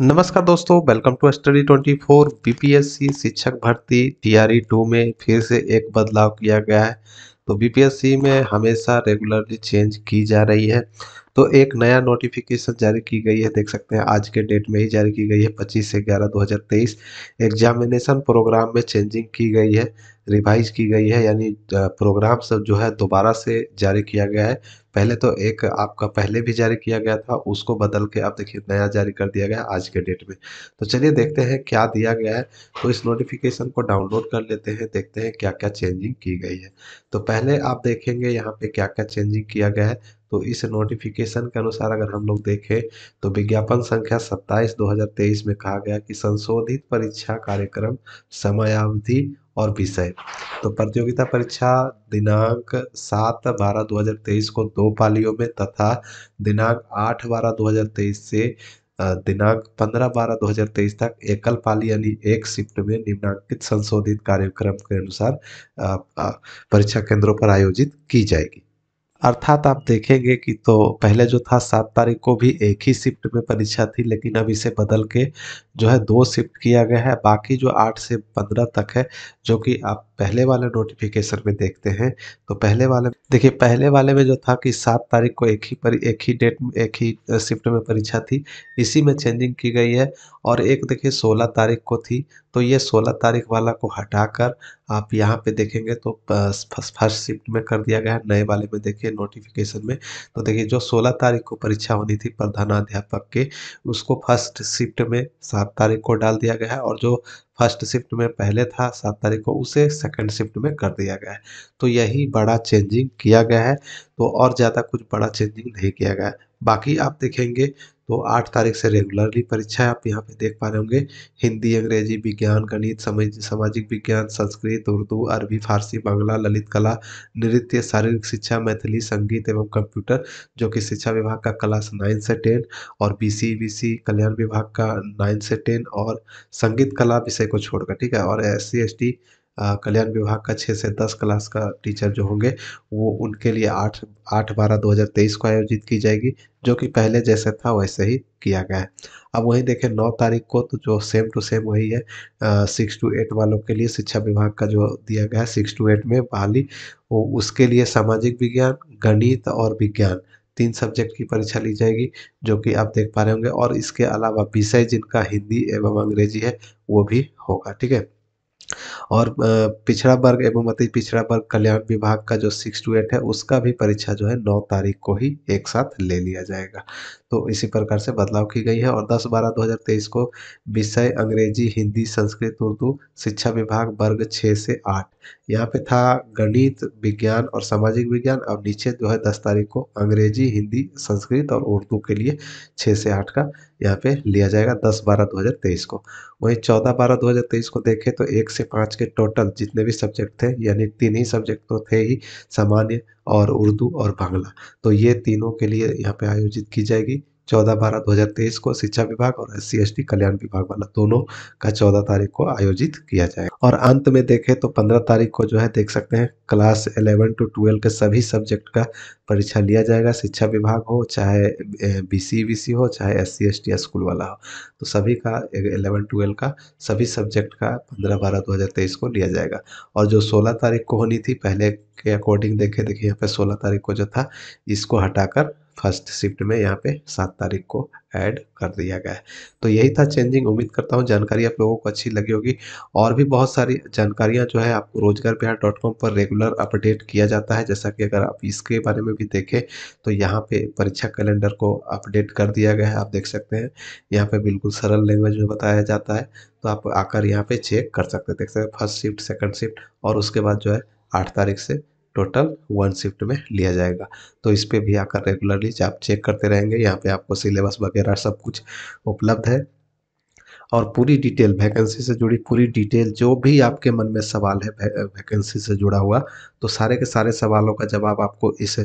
नमस्कार दोस्तों welcome to study 24 BPSC शिक्षक भर्ती टीआरई टू e में फिर से एक बदलाव किया गया है तो बीपीएससी में हमेशा रेगुलरली चेंज की जा रही है तो एक नया नोटिफिकेशन जारी की गई है देख सकते हैं आज के डेट में ही जारी की गई है 25 से 11 2023 एग्जामिनेशन प्रोग्राम में चेंजिंग की गई है रिवाइज की गई है यानी प्रोग्राम सब जो है दोबारा से जारी किया गया है पहले तो एक आपका पहले भी जारी किया गया था उसको बदल के अब देखिए नया जारी कर दिया गया आज के डेट में तो चलिए देखते हैं क्या दिया गया है तो इस नोटिफिकेशन को डाउनलोड कर लेते हैं देखते हैं क्या क्या चेंजिंग की गई है तो पहले आप देखेंगे यहाँ पे क्या क्या चेंजिंग किया गया है तो इस नोटिफिकेशन के अनुसार अगर हम लोग देखें तो विज्ञापन संख्या 27 2023 में कहा गया कि संशोधित परीक्षा कार्यक्रम समयावधि और विषय तो प्रतियोगिता परीक्षा दिनांक सात बारह 2023 को दो पालियों में तथा दिनांक आठ बारह 2023 से दिनांक 15 बारह 2023 तक एकल पाली यानी एक शिफ्ट में निम्नांकित संशोधित कार्यक्रम के अनुसार परीक्षा केंद्रों पर आयोजित की जाएगी अर्थात आप देखेंगे कि तो पहले जो था सात तारीख को भी एक ही शिफ्ट में परीक्षा थी लेकिन अब इसे बदल के जो है दो शिफ्ट किया गया है बाकी जो आठ से पंद्रह तक है जो कि आप पहले वाले नोटिफिकेशन में देखते हैं तो पहले वाले देखिए पहले वाले में जो था कि सात तारीख को एक ही परी एक ही डेट एक ही शिफ्ट में परीक्षा थी इसी में चेंजिंग की गई है और एक देखिए सोलह तारीख को थी तो ये सोलह तारीख वाला को कर आप यहाँ पे देखेंगे तो फर्स्ट शिफ्ट में कर दिया गया है नए वाले में देखिए नोटिफिकेशन में तो देखिए जो 16 तारीख को परीक्षा होनी थी प्रधानाध्यापक के उसको फर्स्ट शिफ्ट में सात तारीख को डाल दिया गया है और जो फर्स्ट शिफ्ट में पहले था सात तारीख को उसे सेकंड शिफ्ट में कर दिया गया है तो यही बड़ा चेंजिंग किया गया है तो और ज़्यादा कुछ बड़ा चेंजिंग नहीं किया गया है बाकी आप देखेंगे तो आठ तारीख से रेगुलरली परीक्षाएं आप यहाँ पे देख पा रहे होंगे हिंदी अंग्रेजी विज्ञान गणित सामाजिक विज्ञान संस्कृत उर्दू अरबी फारसी बांग्ला ललित कला नृत्य शारीरिक शिक्षा मैथिली संगीत एवं कंप्यूटर जो कि शिक्षा विभाग का क्लास नाइन से टेन और बी सी बी सी कल्याण विभाग का नाइन से टेन और संगीत कला विषय को छोड़कर ठीक है और एस सी एस टी कल्याण विभाग का छः से दस क्लास का टीचर जो होंगे वो उनके लिए आठ आठ बारह दो हज़ार तेईस को आयोजित की जाएगी जो कि पहले जैसे था वैसे ही किया गया है अब वहीं देखें नौ तारीख को तो जो सेम टू सेम वही है सिक्स टू एट वालों के लिए शिक्षा विभाग का जो दिया गया है सिक्स टू एट में बहाली वो उसके लिए सामाजिक विज्ञान गणित और विज्ञान तीन सब्जेक्ट की परीक्षा ली जाएगी जो कि आप देख पा रहे होंगे और इसके अलावा विषय जिनका हिंदी एवं अंग्रेजी है वो भी होगा ठीक है और पिछड़ा वर्ग एवं अति पिछड़ा वर्ग कल्याण विभाग का जो सिक्स टू एट है उसका भी परीक्षा जो है नौ तारीख को ही एक साथ ले लिया जाएगा तो इसी प्रकार से बदलाव की गई है और दस बारह दो हज़ार तेईस को विषय अंग्रेजी हिंदी संस्कृत उर्दू शिक्षा विभाग वर्ग छः से आठ यहाँ पे था गणित विज्ञान और सामाजिक विज्ञान और नीचे जो है दस तारीख को अंग्रेजी हिंदी संस्कृत और उर्दू के लिए छः से आठ का यहाँ पे लिया जाएगा दस बारह दो हज़ार तेईस को वहीं चौदह बारह दो हज़ार तेईस को देखें तो एक से पाँच के टोटल जितने भी सब्जेक्ट थे यानी तीन ही सब्जेक्ट तो थे ही सामान्य और उर्दू और बांग्ला तो ये तीनों के लिए यहाँ पे आयोजित की जाएगी चौदह बारह दो हज़ार तेईस को शिक्षा विभाग और एस सी कल्याण विभाग वाला दोनों का चौदह तारीख को आयोजित किया जाएगा और अंत में देखें तो पंद्रह तारीख को जो है देख सकते हैं क्लास इलेवन टू ट्वेल्व के सभी सब्जेक्ट का परीक्षा लिया जाएगा शिक्षा विभाग हो चाहे बी सी बी सी हो चाहे एस सी स्कूल वाला हो तो सभी का इलेवन ट्वेल्व का सभी सब्जेक्ट का पंद्रह बारह दो हज़ार तेईस को लिया जाएगा और जो सोलह तारीख को होनी थी पहले के अकॉर्डिंग देखे देखिए यहाँ पे सोलह तारीख को जो था इसको हटाकर फर्स्ट शिफ्ट में यहाँ पे सात तारीख को ऐड कर दिया गया है तो यही था चेंजिंग उम्मीद करता हूँ जानकारी आप लोगों को अच्छी लगी होगी और भी बहुत सारी जानकारियाँ जो है आपको रोजगार बिहार डॉट कॉम पर रेगुलर अपडेट किया जाता है जैसा कि अगर आप इसके बारे में भी देखें तो यहाँ पे परीक्षा कैलेंडर को अपडेट कर दिया गया है आप देख सकते हैं यहाँ पर बिल्कुल सरल लैंग्वेज में बताया जाता है तो आप आकर यहाँ पे चेक कर सकते हैं देख सकते हैं फर्स्ट शिफ्ट सेकेंड शिफ्ट और उसके बाद जो है आठ तारीख से टोटल वन शिफ्ट में लिया जाएगा तो इस पर भी आकर रेगुलरली आप चेक करते रहेंगे यहाँ पे आपको सिलेबस वगैरह सब कुछ उपलब्ध है और पूरी डिटेल वैकेंसी से जुड़ी पूरी डिटेल जो भी आपके मन में सवाल है वैकेंसी से जुड़ा हुआ तो सारे के सारे सवालों का जवाब आपको इस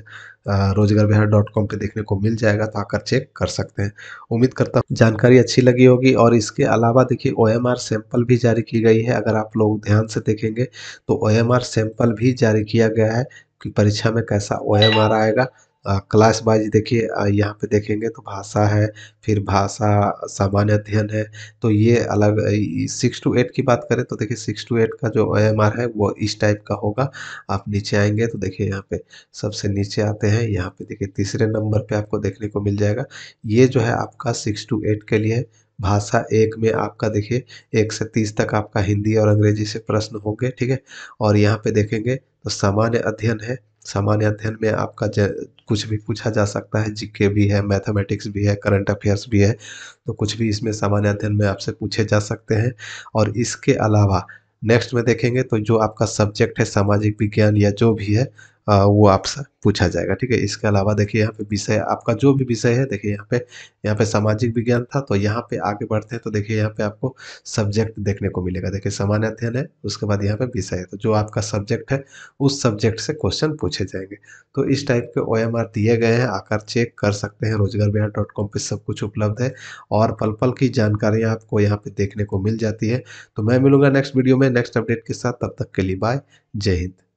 रोजगार बिहार डॉट कॉम पर देखने को मिल जाएगा तो आकर चेक कर सकते हैं उम्मीद करता हूँ जानकारी अच्छी लगी होगी और इसके अलावा देखिए ओ सैंपल भी जारी की गई है अगर आप लोग ध्यान से देखेंगे तो ओ सैंपल भी जारी किया गया है कि परीक्षा में कैसा ओ आएगा क्लास वाइज देखिए यहाँ पे देखेंगे तो भाषा है फिर भाषा सामान्य अध्ययन है तो ये अलग सिक्स टू एट की बात करें तो देखिए सिक्स टू एट का जो एम है वो इस टाइप का होगा आप नीचे आएंगे तो देखिए यहाँ पे सबसे नीचे आते हैं यहाँ पे देखिए तीसरे नंबर पे आपको देखने को मिल जाएगा ये जो है आपका सिक्स टू एट के लिए भाषा एक में आपका देखिए एक से तीस तक आपका हिंदी और अंग्रेजी से प्रश्न होंगे ठीक है और यहाँ पे देखेंगे तो सामान्य अध्ययन है सामान्य अध्ययन में आपका कुछ भी पूछा जा सकता है जीके भी है मैथमेटिक्स भी है करंट अफेयर्स भी है तो कुछ भी इसमें सामान्य अध्ययन में आपसे पूछे जा सकते हैं और इसके अलावा नेक्स्ट में देखेंगे तो जो आपका सब्जेक्ट है सामाजिक विज्ञान या जो भी है वो आपसे पूछा जाएगा ठीक है इसके अलावा देखिए यहाँ पे विषय आपका जो भी विषय है देखिए यहाँ पे यहाँ पे सामाजिक विज्ञान था तो यहाँ पे आगे बढ़ते हैं तो देखिए यहाँ पे आपको सब्जेक्ट देखने को मिलेगा देखिए सामान्य अध्ययन है उसके बाद यहाँ पे विषय है तो जो आपका सब्जेक्ट है उस सब्जेक्ट से क्वेश्चन पूछे जाएंगे तो इस टाइप के ओ दिए गए हैं आकर चेक कर सकते हैं रोजगार बिहार डॉट कॉम पर सब कुछ उपलब्ध है और पल पल की जानकारियाँ आपको यहाँ पर देखने को मिल जाती है तो मैं मिलूंगा नेक्स्ट वीडियो में नेक्स्ट अपडेट के साथ तब तक के लिए बाय जय हिंद